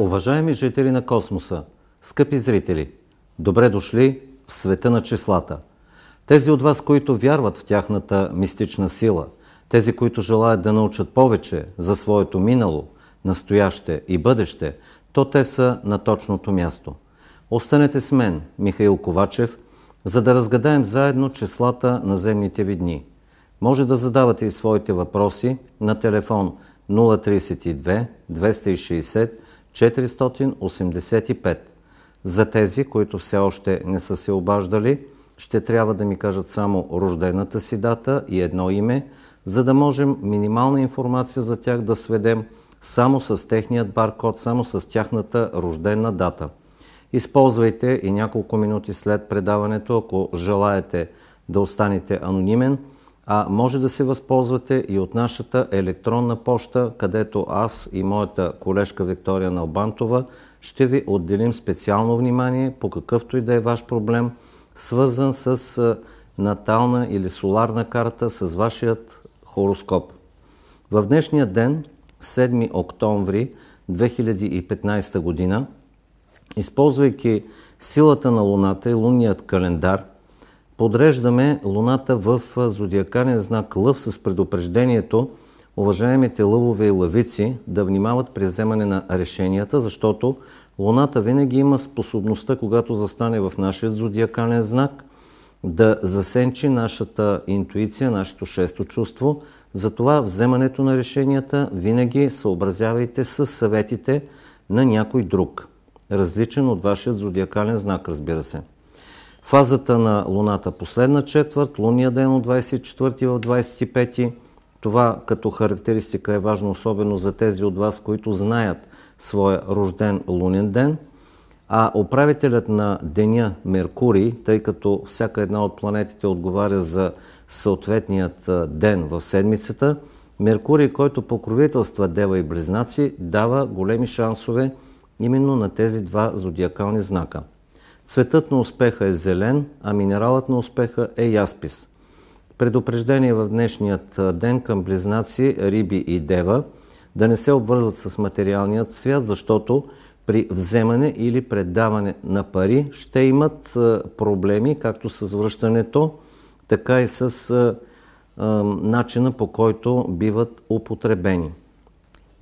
Уважаеми жители на космоса, скъпи зрители, добре дошли в света на числата. Тези от вас, които вярват в тяхната мистична сила, тези, които желаят да научат повече за своето минало, настояще и бъдеще, то те са на точното място. Останете с мен, Михаил Ковачев, за да разгадаем заедно числата на земните ви дни. Може да задавате и своите въпроси на телефон 032 260 485. За тези, които все още не са се обаждали, ще трябва да ми кажат само рождената си дата и едно име, за да можем минимална информация за тях да сведем само с техният баркод, само с тяхната рождена дата. Използвайте и няколко минути след предаването, ако желаете да останете анонимен – а може да се възползвате и от нашата електронна поща, където аз и моята колежка Виктория Налбантова ще ви отделим специално внимание по какъвто и да е ваш проблем, свързан с натална или соларна карта с вашият хороскоп. В днешния ден, 7 октомври 2015 година, използвайки силата на Луната и лунният календар, подреждаме Луната в зодиакален знак Лъв с предупреждението уважаемите лъвове и лъвици да внимават при вземане на решенията, защото Луната винаги има способността, когато застане в нашия зодиакален знак, да засенчи нашата интуиция, нашето шесто чувство. Затова вземането на решенията винаги съобразявайте с съветите на някой друг, различен от вашия зодиакален знак, разбира се. Фазата на Луната последна четвърт, луния ден от 24 в 25. Това като характеристика е важно особено за тези от вас, които знаят своя рожден лунен ден. А управителят на деня Меркурий, тъй като всяка една от планетите отговаря за съответният ден в седмицата, Меркурий, който покровителства Дева и Близнаци, дава големи шансове именно на тези два зодиакални знака. Цветът на успеха е зелен, а минералът на успеха е яспис. Предупреждение в днешният ден към близнаци, риби и дева да не се обвързват с материалният свят, защото при вземане или предаване на пари ще имат проблеми както с връщането, така и с начина по който биват употребени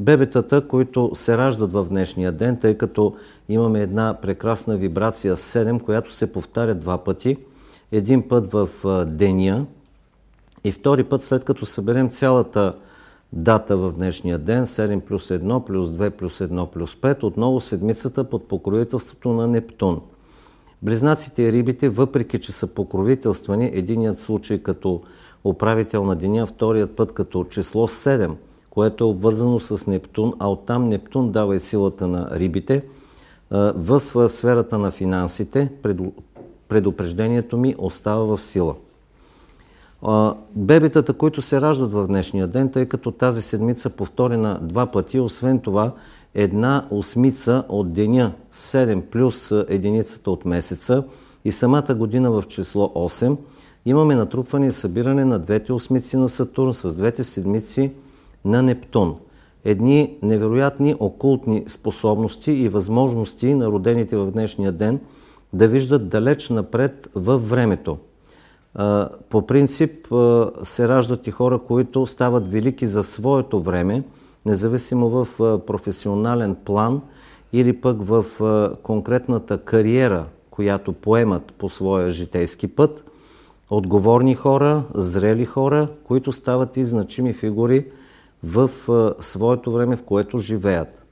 бебетата, които се раждат в днешния ден, тъй като имаме една прекрасна вибрация 7, която се повтаря два пъти. Един път в деня и втори път след като съберем цялата дата в днешния ден, 7 плюс 1 плюс 2 плюс 1 плюс 5, отново седмицата под покровителството на Нептун. Близнаците и рибите, въпреки че са покровителствани, единият случай като управител на деня, вторият път като число 7 – което е обвързано с Нептун, а оттам Нептун дава и силата на рибите. В сферата на финансите предупреждението ми остава в сила. Бебетата, които се раждат в днешния ден, тъй като тази седмица повторена два пъти, освен това една осмица от деня, 7 плюс единицата от месеца и самата година в число 8, имаме натрупване и събиране на двете осмици на Сатурн с двете седмици на Нептун. Едни невероятни окултни способности и възможности на родените в днешния ден да виждат далеч напред във времето. По принцип се раждат и хора, които стават велики за своето време, независимо в професионален план или пък в конкретната кариера, която поемат по своя житейски път. Отговорни хора, зрели хора, които стават и значими фигури в е, своето време, в което живеят.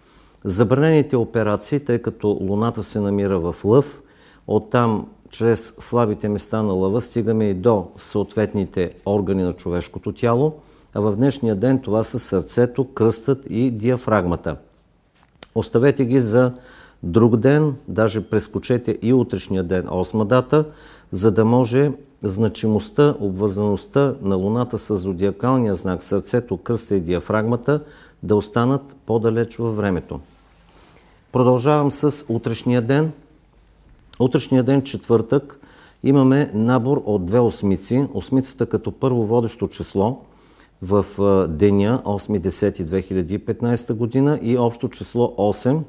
Забранените операции, тъй като Луната се намира в Лъв, оттам чрез слабите места на лъва стигаме и до съответните органи на човешкото тяло, а в днешния ден това са сърцето, кръстът и диафрагмата. Оставете ги за друг ден, даже прескочете и утрешния ден, осма дата, за да може значимостта, обвързаността на Луната с зодиакалния знак, сърцето, кръста и диафрагмата да останат по-далеч във времето. Продължавам с утрешния ден. Утрешния ден, четвъртък, имаме набор от две осмици. Осмицата като първо водещо число в деня 8.10.2015 година и общо число 8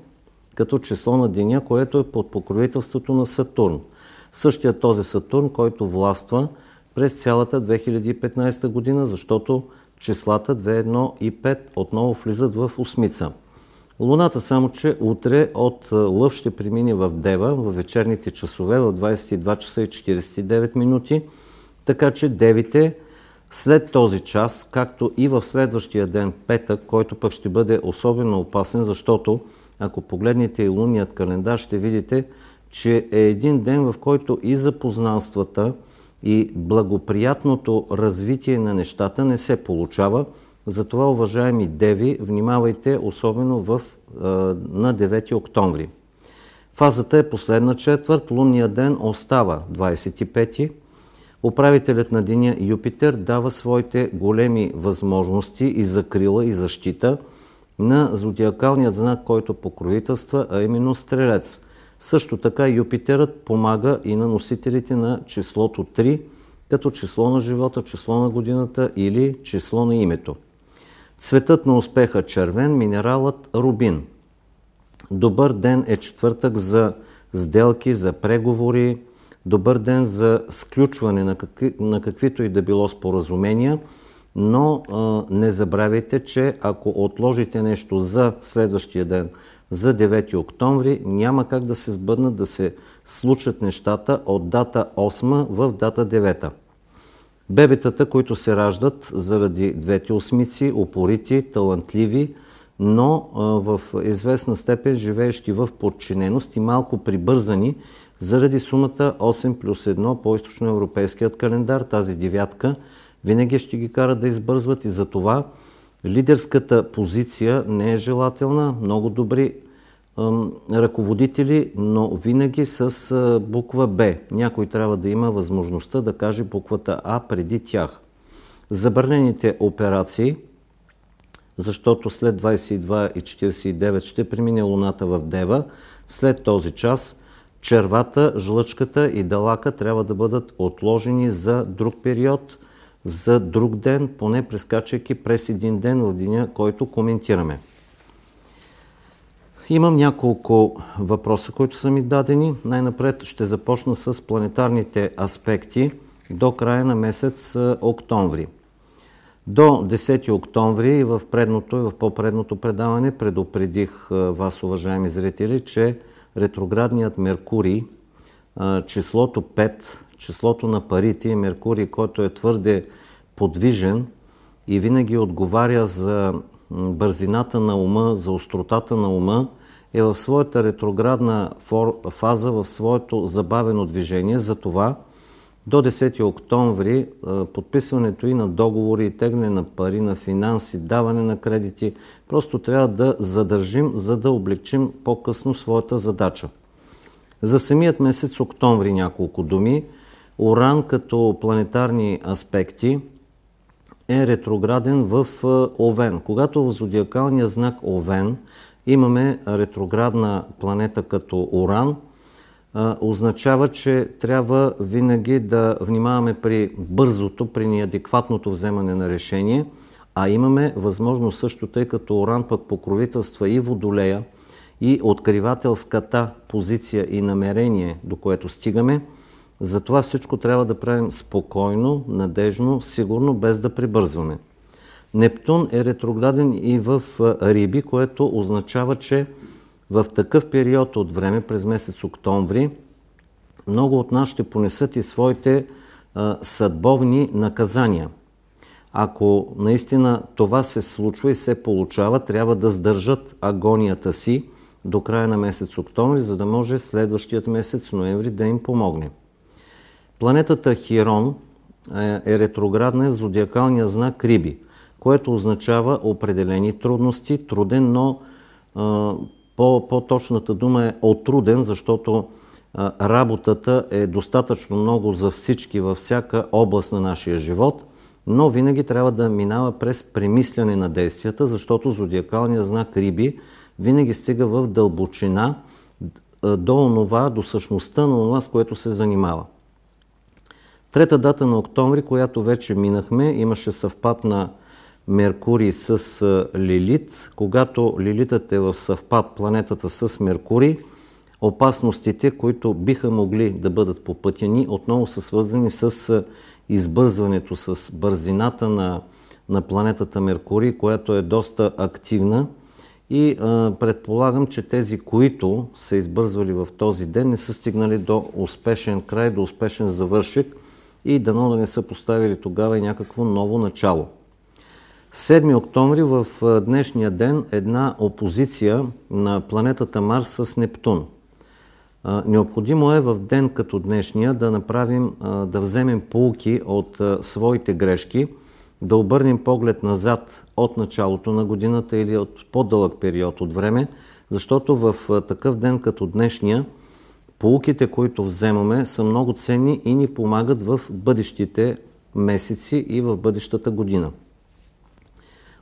като число на деня, което е под покровителството на Сатурн – същия този Сатурн, който властва през цялата 2015 година, защото числата 2, 1 и 5 отново влизат в осмица. Луната само, че утре от е, Лъв ще премине в Дева в вечерните часове в 22 часа и 49 минути, така че Девите след този час, както и в следващия ден, петък, който пък ще бъде особено опасен, защото ако погледнете и лунният календар, ще видите, че е един ден, в който и запознанствата, и благоприятното развитие на нещата не се получава. Затова, уважаеми деви, внимавайте особено в, е, на 9 октомври. Фазата е последна четвърт, лунния ден остава 25-ти. Управителят на деня Юпитер дава своите големи възможности и закрила и защита на зодиакалният знак, който покровителства, а именно Стрелец – също така Юпитерът помага и на носителите на числото 3, като число на живота, число на годината или число на името. Цветът на успеха червен, минералът рубин. Добър ден е четвъртък за сделки, за преговори, добър ден за сключване на, какви, на каквито и да било споразумения, но а, не забравяйте, че ако отложите нещо за следващия ден, за 9 октомври. Няма как да се сбъднат да се случат нещата от дата 8 в дата 9. Бебетата, които се раждат заради двете осмици, опорити, талантливи, но в известна степен живеещи в подчиненост и малко прибързани заради сумата 8 плюс 1 по източноевропейският календар. Тази девятка винаги ще ги кара да избързват и за това Лидерската позиция не е желателна. Много добри ръководители, но винаги с буква Б. Някой трябва да има възможността да каже буквата А преди тях. Забранените операции, защото след 22.49 ще премине Луната в Дева, след този час червата, жлъчката и далака трябва да бъдат отложени за друг период – за друг ден, поне прескачайки през един ден в деня, който коментираме. Имам няколко въпроса, които са ми дадени. Най-напред ще започна с планетарните аспекти до края на месец октомври. До 10 октомври и в предното и в по-предното предаване предупредих вас, уважаеми зрители, че ретроградният Меркурий, числото 5 числото на парите и Меркурий, който е твърде подвижен и винаги отговаря за бързината на ума, за остротата на ума, е в своята ретроградна фаза, в своето забавено движение. Затова до 10 октомври подписването и на договори, и тегне на пари, на финанси, даване на кредити, просто трябва да задържим, за да облегчим по-късно своята задача. За самият месец октомври няколко думи – Оран като планетарни аспекти е ретрограден в е, Овен. Когато в зодиакалния знак Овен имаме ретроградна планета като Оран, е, означава, че трябва винаги да внимаваме при бързото, при неадекватното вземане на решение, а имаме възможност също, тъй като Оран пък покровителства и Водолея, и откривателската позиция и намерение, до което стигаме – затова всичко трябва да правим спокойно, надежно, сигурно, без да прибързваме. Нептун е ретрограден и в Риби, което означава, че в такъв период от време, през месец октомври, много от нас ще понесат и своите а, съдбовни наказания. Ако наистина това се случва и се получава, трябва да сдържат агонията си до края на месец октомври, за да може следващият месец ноември да им помогне. Планетата Хирон е, е ретроградна в зодиакалния знак Риби, което означава определени трудности, труден, но по-точната дума е отруден, защото работата е достатъчно много за всички във всяка област на нашия живот, но винаги трябва да минава през премисляне на действията, защото зодиакалният знак Риби винаги стига в дълбочина до онова, до същността на онова, с което се занимава. Трета дата на октомври, която вече минахме, имаше съвпад на Меркурий с Лилит. Когато Лилитът е в съвпад планетата с Меркурий, опасностите, които биха могли да бъдат попътени, отново са свързани с избързването, с бързината на, на планетата Меркурий, която е доста активна. И а, предполагам, че тези, които са избързвали в този ден, не са стигнали до успешен край, до успешен завършик – и дано да не са поставили тогава и някакво ново начало. 7 октомври в днешния ден една опозиция на планетата Марс с Нептун. Необходимо е в ден като днешния да направим, да вземем полки от своите грешки, да обърнем поглед назад от началото на годината или от по-дълъг период от време, защото в такъв ден като днешния полуките, които вземаме, са много ценни и ни помагат в бъдещите месеци и в бъдещата година.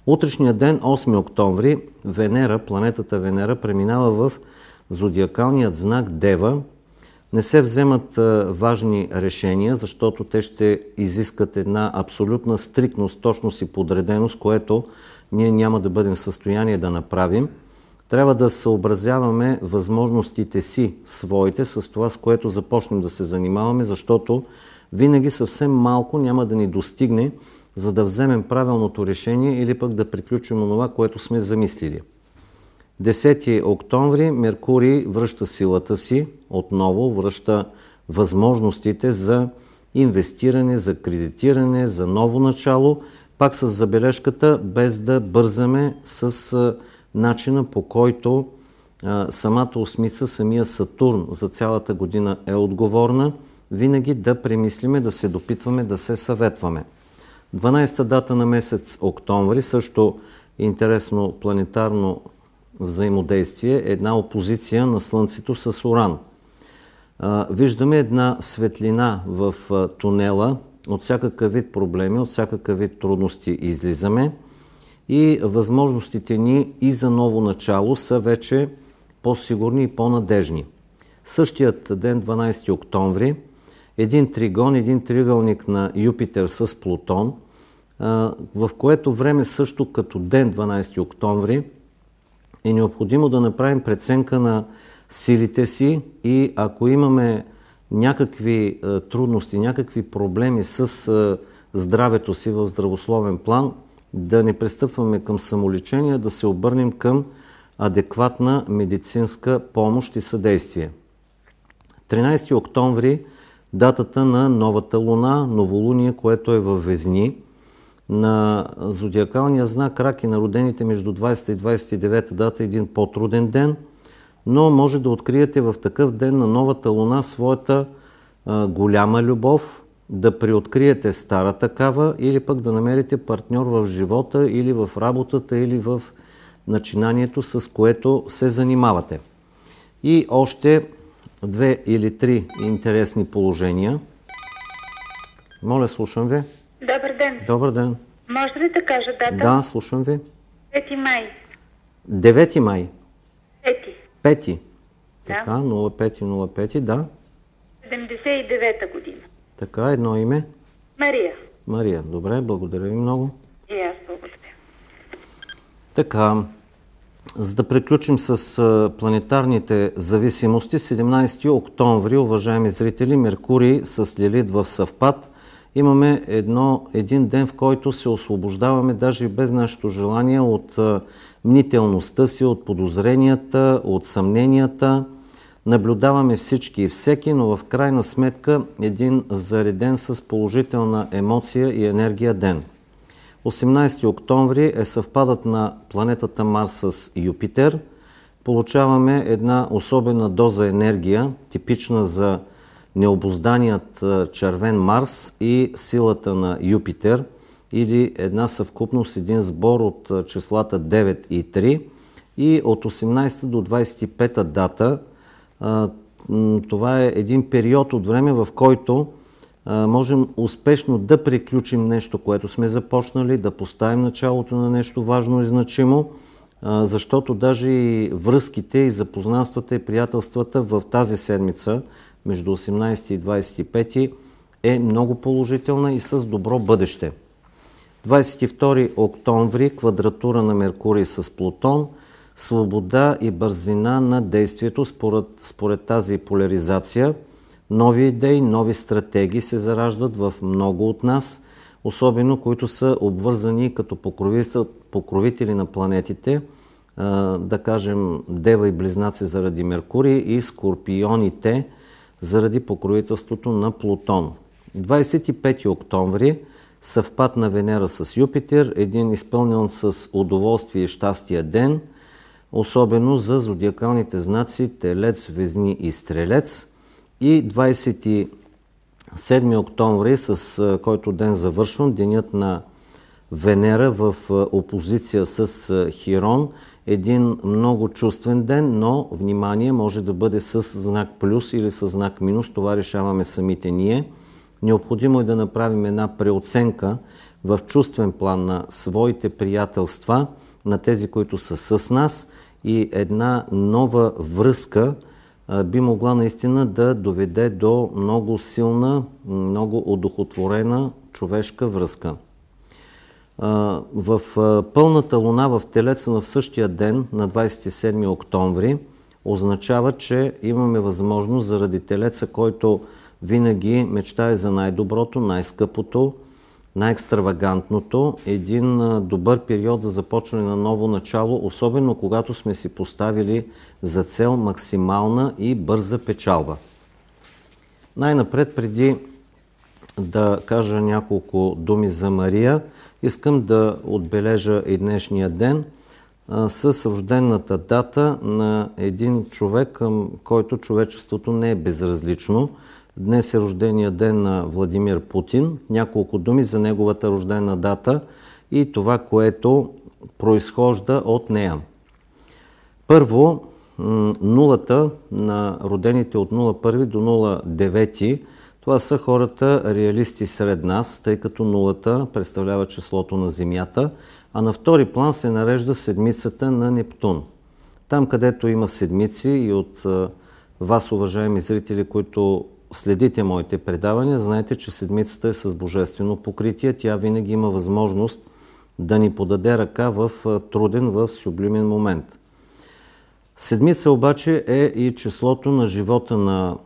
Утрешния ден, 8 октомври, Венера, планетата Венера, преминава в зодиакалният знак Дева. Не се вземат важни решения, защото те ще изискат една абсолютна стрикност, точност и подреденост, което ние няма да бъдем в състояние да направим – трябва да съобразяваме възможностите си, своите, с това, с което започнем да се занимаваме, защото винаги съвсем малко няма да ни достигне, за да вземем правилното решение или пък да приключим онова, което сме замислили. 10 октомври Меркурий връща силата си, отново връща възможностите за инвестиране, за кредитиране, за ново начало, пак с забележката, без да бързаме с начина по който а, самата осмица, самия Сатурн за цялата година е отговорна, винаги да премислиме, да се допитваме, да се съветваме. 12-та дата на месец октомври, също интересно планетарно взаимодействие, една опозиция на Слънцето с Уран. А, виждаме една светлина в а, тунела, от всякакъв вид проблеми, от всякакъв вид трудности излизаме – и възможностите ни и за ново начало са вече по-сигурни и по-надежни. Същият ден, 12 октомври, един тригон, един триъгълник на Юпитер с Плутон, в което време също като ден, 12 октомври, е необходимо да направим преценка на силите си и ако имаме някакви трудности, някакви проблеми с здравето си в здравословен план, да не пристъпваме към самолечение, да се обърнем към адекватна медицинска помощ и съдействие. 13 октомври датата на новата луна, новолуние, което е във Везни, на зодиакалния знак Рак и на родените между 20 и 29 дата е един по-труден ден, но може да откриете в такъв ден на новата луна своята а, голяма любов, да преоткриете стара такава или пък да намерите партньор в живота или в работата или в начинанието, с което се занимавате. И още две или три интересни положения. Моля, слушам ви. Добър ден. Добър ден. Може ли да кажа дата? Да, слушам ви. 5 май. 9 май? 5. 5. Да. Така, 0505, да. 79-та година. Така, едно име? Мария. Мария, добре, благодаря ви много. И аз благодаря. Така, за да приключим с планетарните зависимости, 17 октомври, уважаеми зрители, Меркурий с Лилит в съвпад. Имаме едно, един ден, в който се освобождаваме, даже и без нашето желание, от мнителността си, от подозренията, от съмненията, наблюдаваме всички и всеки, но в крайна сметка един зареден с положителна емоция и енергия ден. 18 октомври е съвпадът на планетата Марс с Юпитер. Получаваме една особена доза енергия, типична за необозданият червен Марс и силата на Юпитер, или една съвкупност, един сбор от числата 9 и 3. И от 18 до 25 дата – това е един период от време, в който можем успешно да приключим нещо, което сме започнали, да поставим началото на нещо важно и значимо, защото даже и връзките, и запознанствата, и приятелствата в тази седмица, между 18 и 25, е много положителна и с добро бъдеще. 22 октомври, квадратура на Меркурий с Плутон – свобода и бързина на действието според, според тази поляризация. Нови идеи, нови стратегии се зараждат в много от нас, особено които са обвързани като покровители на планетите, да кажем Дева и Близнаци заради Меркурий и Скорпионите заради покровителството на Плутон. 25 октомври съвпад на Венера с Юпитер, един изпълнен с удоволствие и щастия ден – особено за зодиакалните знаци Телец, Везни и Стрелец. И 27 октомври, с който ден завършвам, денят на Венера в опозиция с Хирон, един много чувствен ден, но внимание може да бъде с знак плюс или с знак минус. Това решаваме самите ние. Необходимо е да направим една преоценка в чувствен план на своите приятелства – на тези, които са с нас и една нова връзка би могла наистина да доведе до много силна, много одухотворена човешка връзка. В пълната луна в Телеца на същия ден, на 27 октомври, означава, че имаме възможност заради Телеца, който винаги мечтае за най-доброто, най-скъпото, най-екстравагантното, един добър период за започване на ново начало, особено когато сме си поставили за цел максимална и бърза печалба. Най-напред, преди да кажа няколко думи за Мария, искам да отбележа и днешния ден с рождената дата на един човек, към който човечеството не е безразлично. Днес е рождения ден на Владимир Путин. Няколко думи за неговата рождена дата и това, което произхожда от нея. Първо, нулата на родените от 01 до 09, това са хората реалисти сред нас, тъй като нулата представлява числото на Земята, а на втори план се нарежда седмицата на Нептун. Там, където има седмици и от е, вас, уважаеми зрители, които следите моите предавания, знаете, че седмицата е с божествено покритие. Тя винаги има възможност да ни подаде ръка в труден, в сублимен момент. Седмица обаче е и числото на живота на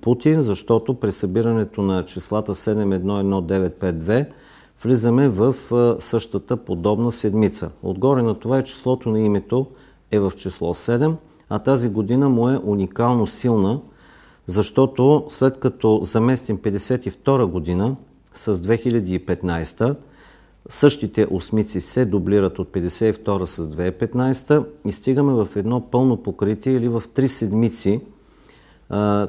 Путин, защото при събирането на числата 711952 влизаме в същата подобна седмица. Отгоре на това е числото на името е в число 7, а тази година му е уникално силна – защото след като заместим 52 година с 2015, същите осмици се дублират от 52 с 2015 и стигаме в едно пълно покритие или в три седмици,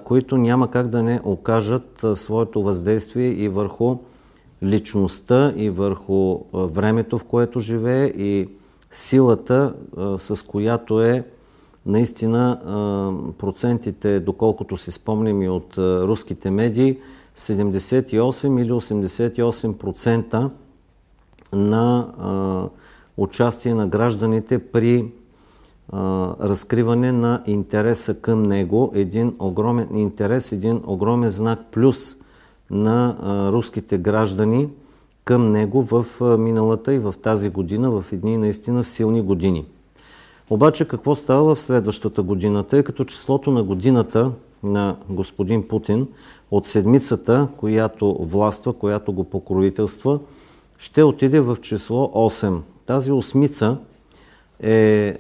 които няма как да не окажат своето въздействие и върху личността, и върху времето, в което живее, и силата, с която е Наистина процентите, доколкото си спомням и от руските медии, 78 или 88% на участие на гражданите при разкриване на интереса към него, един огромен интерес, един огромен знак плюс на руските граждани към него в миналата и в тази година, в едни наистина силни години. Обаче какво става в следващата година? Тъй като числото на годината на господин Путин от седмицата, която властва, която го покровителства, ще отиде в число 8. Тази осмица е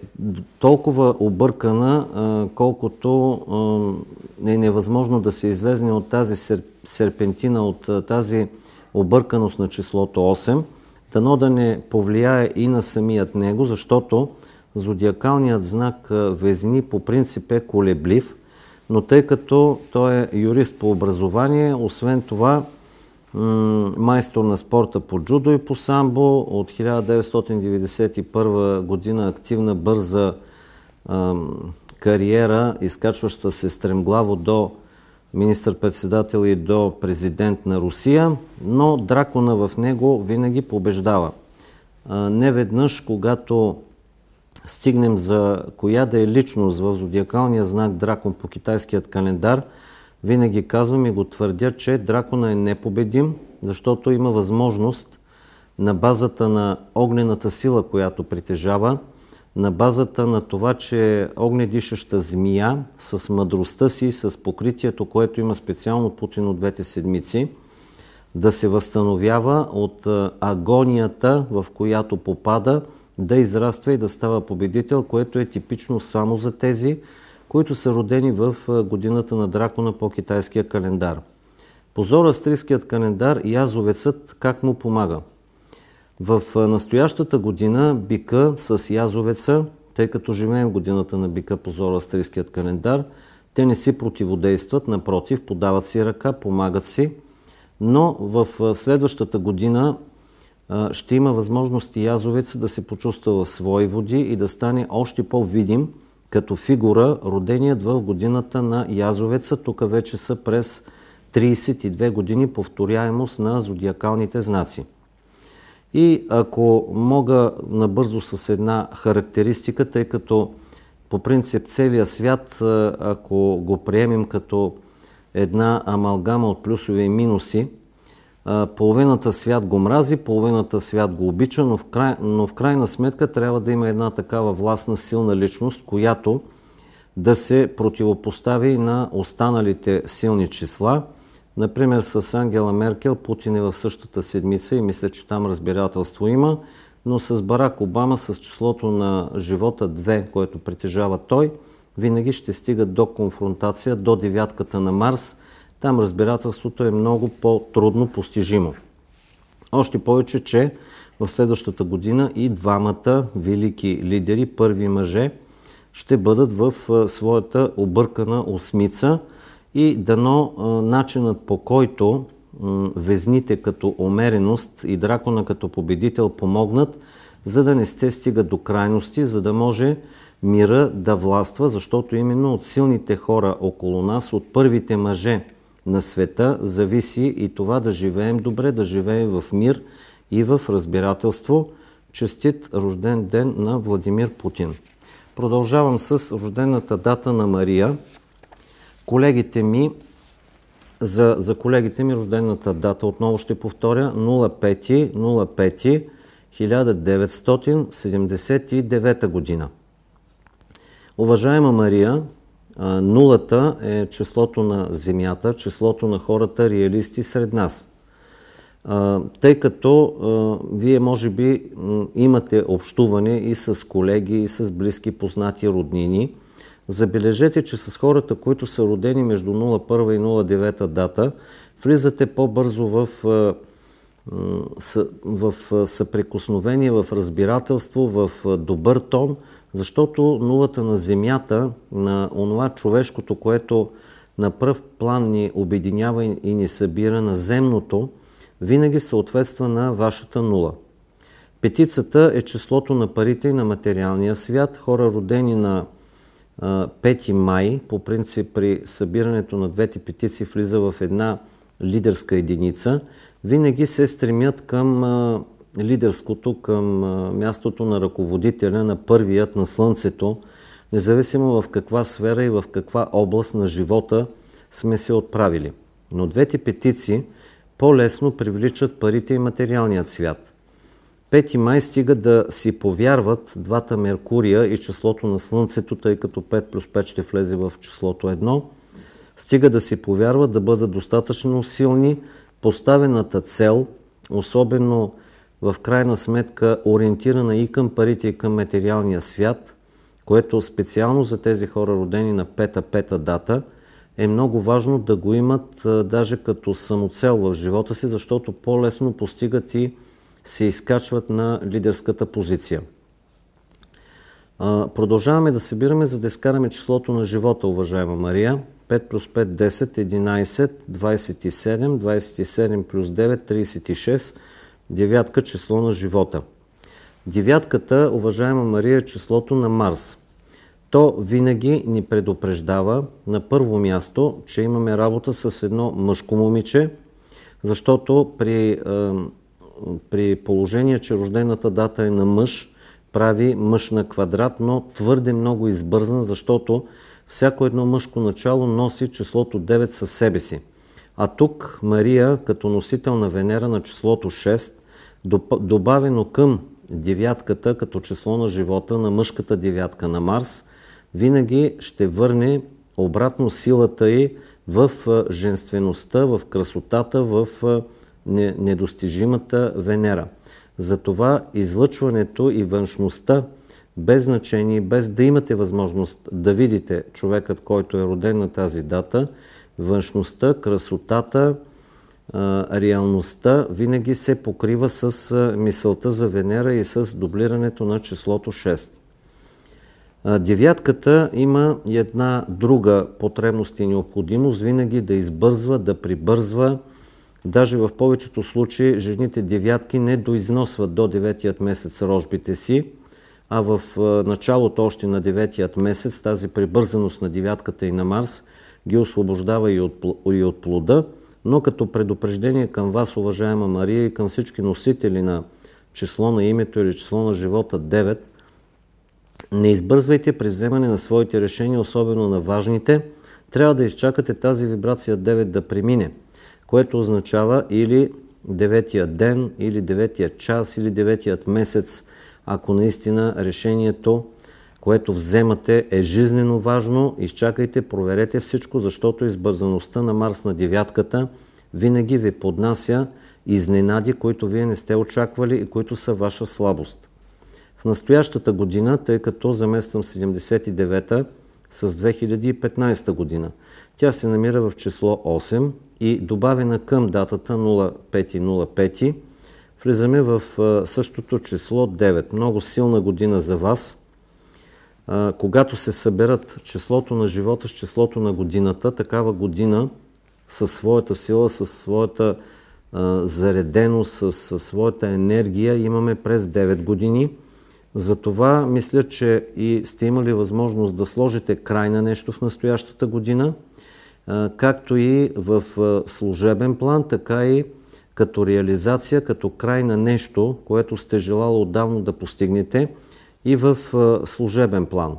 толкова объркана, колкото е невъзможно да се излезне от тази серпентина, от тази обърканост на числото 8. Дано да не повлияе и на самият него, защото зодиакалният знак Везни по принцип е колеблив, но тъй като той е юрист по образование, освен това майстор на спорта по джудо и по самбо, от 1991 година активна бърза кариера, изкачваща се стремглаво до министър-председател и до президент на Русия, но дракона в него винаги побеждава. Неведнъж, когато стигнем за коя да е личност в зодиакалния знак Дракон по китайският календар, винаги казвам и го твърдя, че Дракона е непобедим, защото има възможност на базата на огнената сила, която притежава, на базата на това, че е огнедишаща змия с мъдростта си, с покритието, което има специално Путин от двете седмици, да се възстановява от агонията, в която попада – да израства и да става победител, което е типично само за тези, които са родени в годината на дракона по китайския календар. Позор астрийският календар и язовецът как му помага? В настоящата година бика с язовеца, тъй като живеем годината на бика позор астрийският календар, те не си противодействат, напротив, подават си ръка, помагат си, но в следващата година ще има възможност и Язовец да се почувства в свои води и да стане още по-видим като фигура, роденият в годината на Язовеца. Тук вече са през 32 години повторяемост на зодиакалните знаци. И ако мога набързо с една характеристика, тъй като по принцип целия свят, ако го приемем като една амалгама от плюсове и минуси, половината свят го мрази, половината свят го обича, но в, край, но в крайна сметка трябва да има една такава властна, силна личност, която да се противопостави на останалите силни числа. Например, с Ангела Меркел Путин е в същата седмица и мисля, че там разбирателство има, но с Барак Обама, с числото на живота 2, което притежава той, винаги ще стигат до конфронтация, до девятката на Марс – там разбирателството е много по-трудно постижимо. Още повече, че в следващата година и двамата велики лидери, първи мъже, ще бъдат в своята объркана осмица и дано начинът по който везните като умереност и дракона като победител помогнат, за да не сте стига до крайности, за да може мира да властва, защото именно от силните хора около нас, от първите мъже – на света зависи и това да живеем добре, да живеем в мир и в разбирателство. Честит рожден ден на Владимир Путин. Продължавам с рождената дата на Мария. Колегите ми, за, за колегите ми рождената дата отново ще повторя 05.05.1979 05 1979 година. Уважаема Мария, Нулата е числото на Земята, числото на хората, реалисти сред нас. Тъй като вие може би имате общуване и с колеги, и с близки познати роднини, забележете, че с хората, които са родени между 01 и 09 дата, влизате по-бързо в, в съприкосновение, в разбирателство, в добър тон – защото нулата на Земята, на онова човешкото, което на пръв план ни обединява и ни събира на земното, винаги съответства на вашата нула. Петицата е числото на парите и на материалния свят. Хора родени на 5 май, по принцип при събирането на двете петици влиза в една лидерска единица, винаги се стремят към лидерското към мястото на ръководителя на първият на Слънцето, независимо в каква сфера и в каква област на живота сме се отправили. Но двете петици по-лесно привличат парите и материалният свят. 5 май стига да си повярват двата Меркурия и числото на Слънцето, тъй като 5 плюс 5 ще влезе в числото 1. Стига да си повярват да бъдат достатъчно силни, поставената цел, особено в крайна сметка ориентирана и към парите, и към материалния свят, което специално за тези хора, родени на пета-пета дата, е много важно да го имат даже като самоцел в живота си, защото по-лесно постигат и се изкачват на лидерската позиция. Продължаваме да събираме, за да изкараме числото на живота, уважаема Мария. 5 плюс 5, 10, 11, 27, 27 плюс 9, 36, Девятка – число на живота. Девятката, уважаема Мария, е числото на Марс. То винаги ни предупреждава на първо място, че имаме работа с едно мъжко момиче, защото при, е, при положение, че рождената дата е на мъж, прави мъж на квадрат, но твърде много избързан, защото всяко едно мъжко начало носи числото 9 със себе си. А тук Мария, като носител на Венера на числото 6, добавено към девятката като число на живота на мъжката девятка на Марс, винаги ще върне обратно силата й в женствеността, в красотата, в недостижимата Венера. Затова излъчването и външността, без значение, без да имате възможност да видите човекът, който е роден на тази дата – външността, красотата, реалността винаги се покрива с мисълта за Венера и с дублирането на числото 6. Девятката има една друга потребност и необходимост винаги да избързва, да прибързва. Даже в повечето случаи жените девятки не доизносват до деветият месец рожбите си, а в началото още на деветият месец тази прибързаност на девятката и на Марс – ги освобождава и от, и от плода, но като предупреждение към вас, уважаема Мария, и към всички носители на число на името или число на живота 9, не избързвайте при вземане на своите решения, особено на важните. Трябва да изчакате тази вибрация 9 да премине, което означава или деветия ден, или деветия час, или деветият месец, ако наистина решението което вземате е жизнено важно. Изчакайте, проверете всичко, защото избързаността на Марс на девятката винаги ви поднася изненади, които вие не сте очаквали и които са ваша слабост. В настоящата година, тъй като замествам 79-та с 2015 година, тя се намира в число 8 и добавена към датата 0505, влизаме в същото число 9. Много силна година за вас – когато се съберат числото на живота с числото на годината, такава година със своята сила, със своята зареденост, със, своята енергия имаме през 9 години. Затова мисля, че и сте имали възможност да сложите край на нещо в настоящата година, както и в служебен план, така и като реализация, като край на нещо, което сте желало отдавно да постигнете – и в служебен план.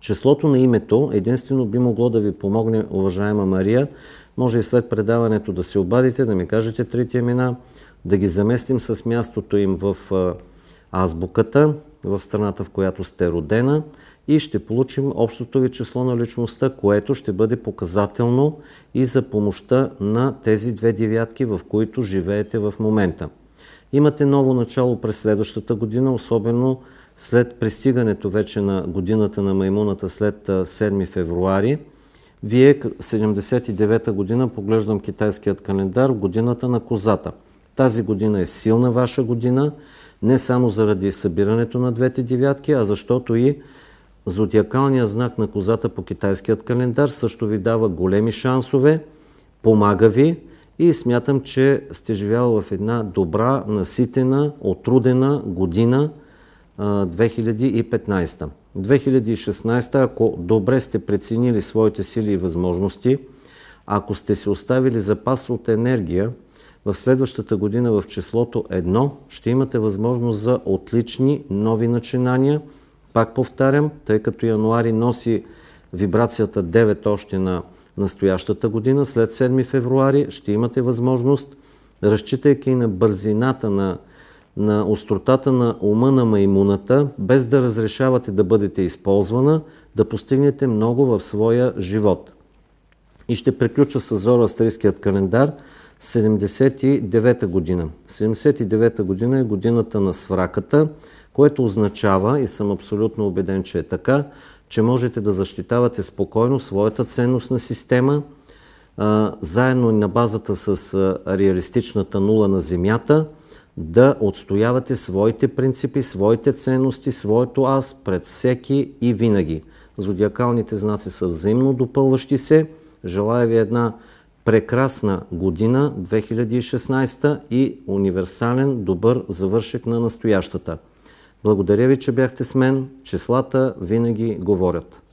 Числото на името единствено би могло да ви помогне, уважаема Мария. Може и след предаването да се обадите, да ми кажете трите имена, да ги заместим с мястото им в азбуката, в страната, в която сте родена и ще получим общото ви число на личността, което ще бъде показателно и за помощта на тези две девятки, в които живеете в момента. Имате ново начало през следващата година, особено след пристигането вече на годината на маймуната след 7 февруари, вие 79-та година, поглеждам китайският календар, годината на козата. Тази година е силна ваша година, не само заради събирането на двете девятки, а защото и зодиакалният знак на козата по китайският календар също ви дава големи шансове, помага ви и смятам, че сте живяли в една добра, наситена, отрудена година – 2015. 2016, ако добре сте преценили своите сили и възможности, ако сте си оставили запас от енергия, в следващата година в числото 1 ще имате възможност за отлични нови начинания. Пак повтарям, тъй като януари носи вибрацията 9 още на настоящата година, след 7 февруари ще имате възможност, разчитайки на бързината на на остротата на ума на маймуната, без да разрешавате да бъдете използвана, да постигнете много в своя живот. И ще приключа с зороастрийският календар 79-та година. 79-та година е годината на свраката, което означава, и съм абсолютно убеден, че е така, че можете да защитавате спокойно своята ценностна система, а, заедно на базата с а, реалистичната нула на Земята – да отстоявате своите принципи, своите ценности, своето аз пред всеки и винаги. Зодиакалните знаци са взаимно допълващи се. Желая ви една прекрасна година 2016 и универсален добър завършек на настоящата. Благодаря ви, че бяхте с мен. Числата винаги говорят.